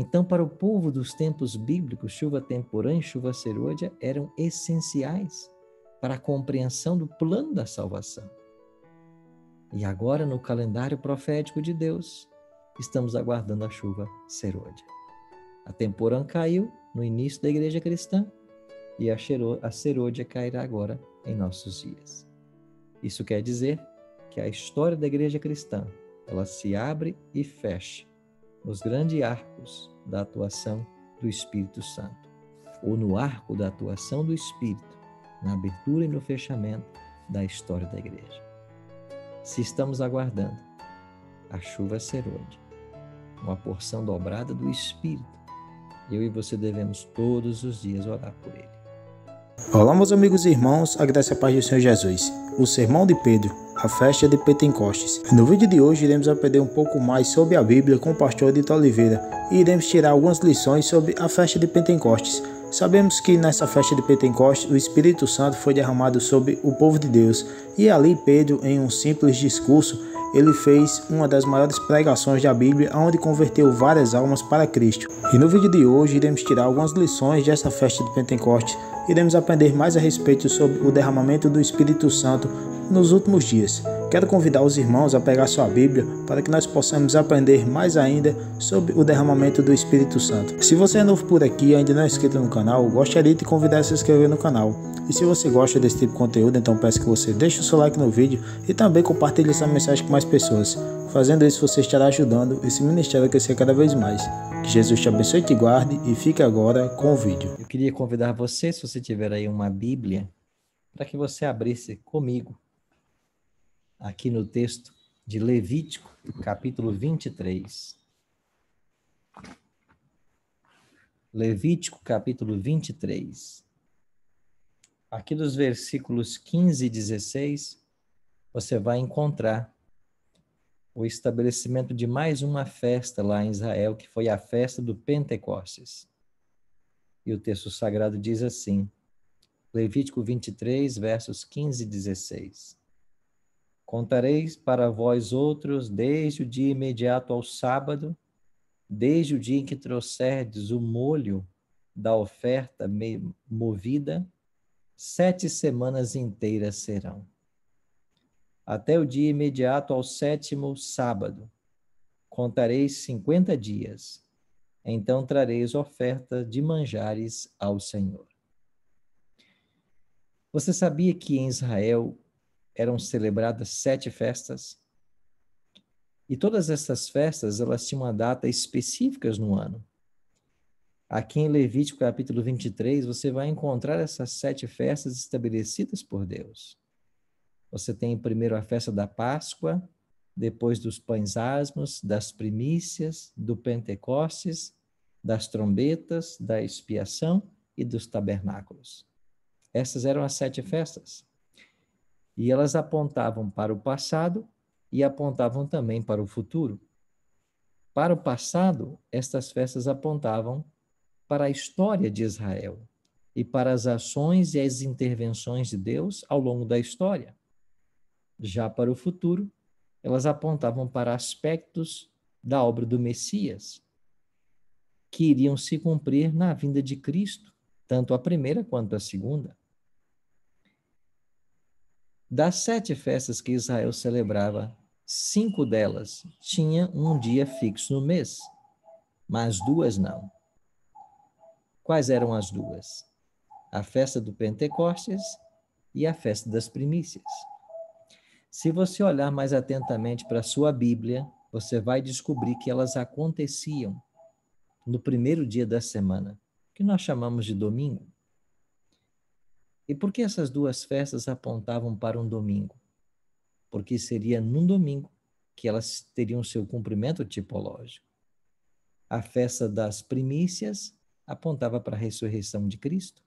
Então, para o povo dos tempos bíblicos, chuva temporã e chuva serôdia eram essenciais para a compreensão do plano da salvação. E agora, no calendário profético de Deus, estamos aguardando a chuva serôdia. A temporã caiu no início da igreja cristã e a serôdia cairá agora em nossos dias. Isso quer dizer que a história da igreja cristã, ela se abre e fecha nos grandes arcos da atuação do Espírito Santo, ou no arco da atuação do Espírito, na abertura e no fechamento da história da igreja. Se estamos aguardando a chuva ser hoje, uma porção dobrada do Espírito, eu e você devemos todos os dias orar por ele. Olá, meus amigos e irmãos, Agradeço a paz do Senhor Jesus. O Sermão de Pedro a festa de Pentecostes. No vídeo de hoje iremos aprender um pouco mais sobre a Bíblia com o pastor Edito Oliveira e iremos tirar algumas lições sobre a festa de Pentecostes. Sabemos que nessa festa de Pentecostes o Espírito Santo foi derramado sobre o povo de Deus e ali Pedro, em um simples discurso, ele fez uma das maiores pregações da Bíblia, onde converteu várias almas para Cristo. E no vídeo de hoje iremos tirar algumas lições dessa festa de Pentecostes. Iremos aprender mais a respeito sobre o derramamento do Espírito Santo nos últimos dias. Quero convidar os irmãos a pegar sua Bíblia para que nós possamos aprender mais ainda sobre o derramamento do Espírito Santo. Se você é novo por aqui e ainda não é inscrito no canal, gostaria de te convidar a se inscrever no canal. E se você gosta desse tipo de conteúdo, então peço que você deixe o seu like no vídeo e também compartilhe essa mensagem com mais pessoas. Fazendo isso, você estará ajudando esse ministério a crescer cada vez mais. Que Jesus te abençoe e te guarde e fique agora com o vídeo. Eu queria convidar você, se você tiver aí uma Bíblia, para que você abrisse comigo aqui no texto de Levítico, capítulo 23. Levítico, capítulo 23. Aqui nos versículos 15 e 16, você vai encontrar o estabelecimento de mais uma festa lá em Israel, que foi a festa do Pentecostes. E o texto sagrado diz assim, Levítico 23, versos 15 e 16. Contareis para vós outros desde o dia imediato ao sábado, desde o dia em que trouxerdes o molho da oferta movida, sete semanas inteiras serão. Até o dia imediato ao sétimo sábado, contareis cinquenta dias. Então trareis oferta de manjares ao Senhor. Você sabia que em Israel eram celebradas sete festas. E todas essas festas, elas tinham uma data específicas no ano. Aqui em Levítico capítulo 23, você vai encontrar essas sete festas estabelecidas por Deus. Você tem primeiro a festa da Páscoa, depois dos pães asmos, das primícias, do Pentecostes, das trombetas, da expiação e dos tabernáculos. Essas eram as sete festas. E elas apontavam para o passado e apontavam também para o futuro. Para o passado, estas festas apontavam para a história de Israel e para as ações e as intervenções de Deus ao longo da história. Já para o futuro, elas apontavam para aspectos da obra do Messias que iriam se cumprir na vinda de Cristo, tanto a primeira quanto a segunda. Das sete festas que Israel celebrava, cinco delas tinham um dia fixo no mês, mas duas não. Quais eram as duas? A festa do Pentecostes e a festa das primícias. Se você olhar mais atentamente para a sua Bíblia, você vai descobrir que elas aconteciam no primeiro dia da semana, que nós chamamos de domingo. E por que essas duas festas apontavam para um domingo? Porque seria num domingo que elas teriam seu cumprimento tipológico. A festa das primícias apontava para a ressurreição de Cristo.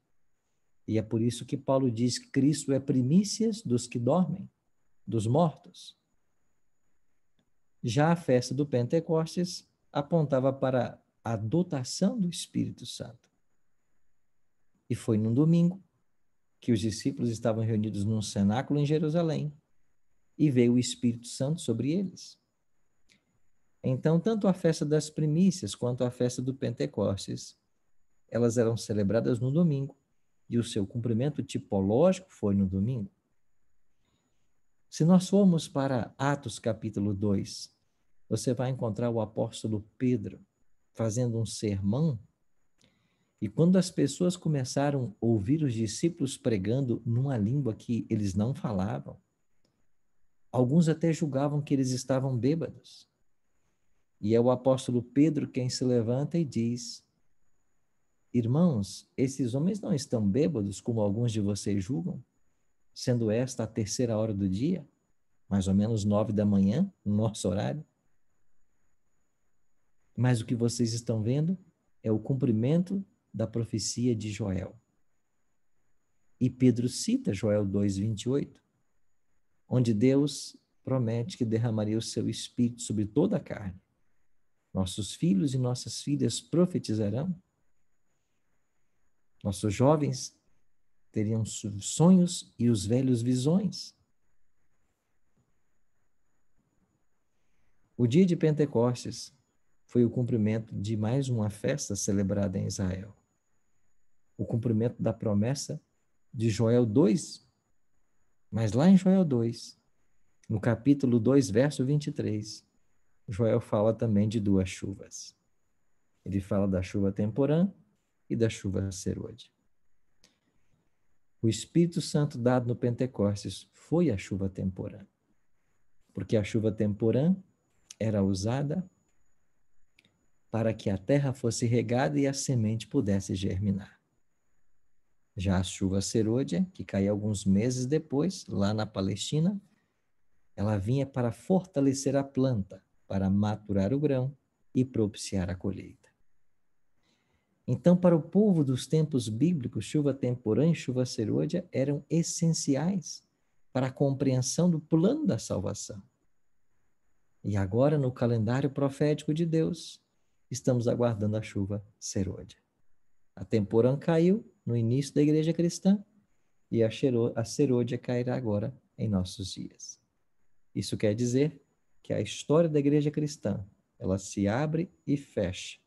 E é por isso que Paulo diz que Cristo é primícias dos que dormem, dos mortos. Já a festa do Pentecostes apontava para a dotação do Espírito Santo. E foi num domingo que os discípulos estavam reunidos num cenáculo em Jerusalém e veio o Espírito Santo sobre eles. Então, tanto a festa das primícias quanto a festa do Pentecostes, elas eram celebradas no domingo e o seu cumprimento tipológico foi no domingo. Se nós formos para Atos capítulo 2, você vai encontrar o apóstolo Pedro fazendo um sermão e quando as pessoas começaram a ouvir os discípulos pregando numa língua que eles não falavam, alguns até julgavam que eles estavam bêbados. E é o apóstolo Pedro quem se levanta e diz: Irmãos, esses homens não estão bêbados como alguns de vocês julgam, sendo esta a terceira hora do dia, mais ou menos nove da manhã, no nosso horário. Mas o que vocês estão vendo é o cumprimento da profecia de Joel. E Pedro cita Joel 2:28, onde Deus promete que derramaria o seu espírito sobre toda a carne. Nossos filhos e nossas filhas profetizarão. Nossos jovens teriam sonhos e os velhos visões. O dia de Pentecostes foi o cumprimento de mais uma festa celebrada em Israel o cumprimento da promessa de Joel 2. Mas lá em Joel 2, no capítulo 2, verso 23, Joel fala também de duas chuvas. Ele fala da chuva temporã e da chuva serôdia. O Espírito Santo dado no Pentecostes foi a chuva temporã. Porque a chuva temporã era usada para que a terra fosse regada e a semente pudesse germinar. Já a chuva serôdia, que caía alguns meses depois, lá na Palestina, ela vinha para fortalecer a planta, para maturar o grão e propiciar a colheita. Então, para o povo dos tempos bíblicos, chuva temporã e chuva serôdia eram essenciais para a compreensão do plano da salvação. E agora, no calendário profético de Deus, estamos aguardando a chuva serôdia. A Temporã caiu no início da igreja cristã e a, a Serôdia cairá agora em nossos dias. Isso quer dizer que a história da igreja cristã ela se abre e fecha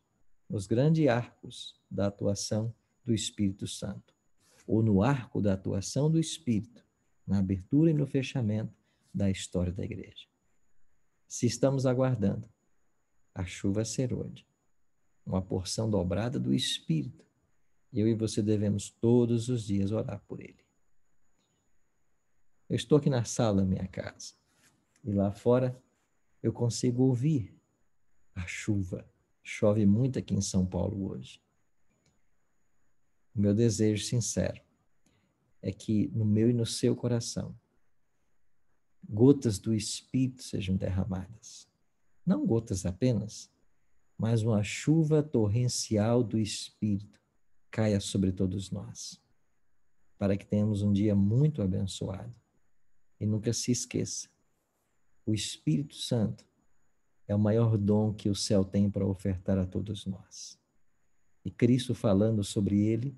nos grandes arcos da atuação do Espírito Santo, ou no arco da atuação do Espírito, na abertura e no fechamento da história da igreja. Se estamos aguardando a chuva serôdia, uma porção dobrada do Espírito eu e você devemos todos os dias orar por ele. Eu estou aqui na sala da minha casa e lá fora eu consigo ouvir a chuva. Chove muito aqui em São Paulo hoje. O meu desejo sincero é que no meu e no seu coração gotas do Espírito sejam derramadas. Não gotas apenas, mas uma chuva torrencial do Espírito caia sobre todos nós, para que tenhamos um dia muito abençoado. E nunca se esqueça: o Espírito Santo é o maior dom que o céu tem para ofertar a todos nós. E Cristo, falando sobre ele,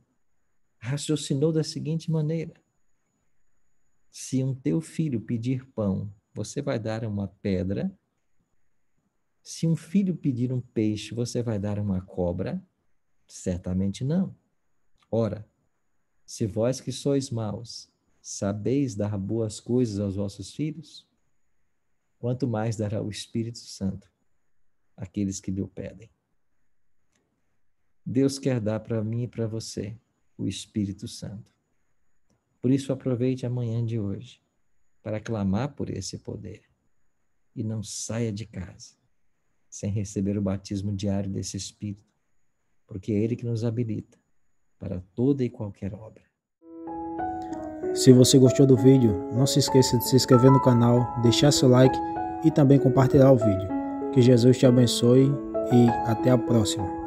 raciocinou da seguinte maneira: se um teu filho pedir pão, você vai dar uma pedra. Se um filho pedir um peixe, você vai dar uma cobra? Certamente não. Ora, se vós que sois maus, sabeis dar boas coisas aos vossos filhos, quanto mais dará o Espírito Santo àqueles que lhe o pedem. Deus quer dar para mim e para você o Espírito Santo. Por isso, aproveite a manhã de hoje para clamar por esse poder e não saia de casa sem receber o batismo diário desse Espírito, porque é Ele que nos habilita para toda e qualquer obra. Se você gostou do vídeo, não se esqueça de se inscrever no canal, deixar seu like e também compartilhar o vídeo. Que Jesus te abençoe e até a próxima.